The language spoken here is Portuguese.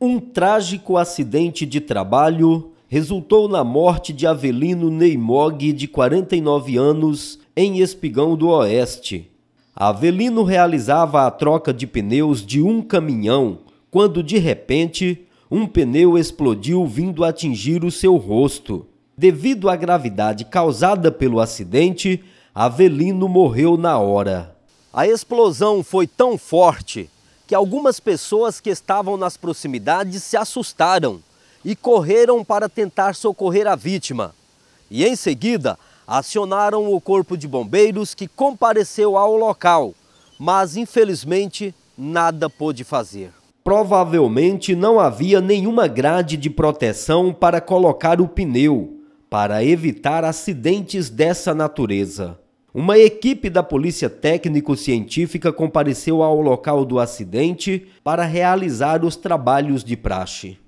Um trágico acidente de trabalho resultou na morte de Avelino Neimog, de 49 anos, em Espigão do Oeste. Avelino realizava a troca de pneus de um caminhão quando, de repente, um pneu explodiu vindo atingir o seu rosto. Devido à gravidade causada pelo acidente, Avelino morreu na hora. A explosão foi tão forte que algumas pessoas que estavam nas proximidades se assustaram e correram para tentar socorrer a vítima. E em seguida, acionaram o corpo de bombeiros que compareceu ao local, mas infelizmente nada pôde fazer. Provavelmente não havia nenhuma grade de proteção para colocar o pneu, para evitar acidentes dessa natureza. Uma equipe da Polícia Técnico-Científica compareceu ao local do acidente para realizar os trabalhos de praxe.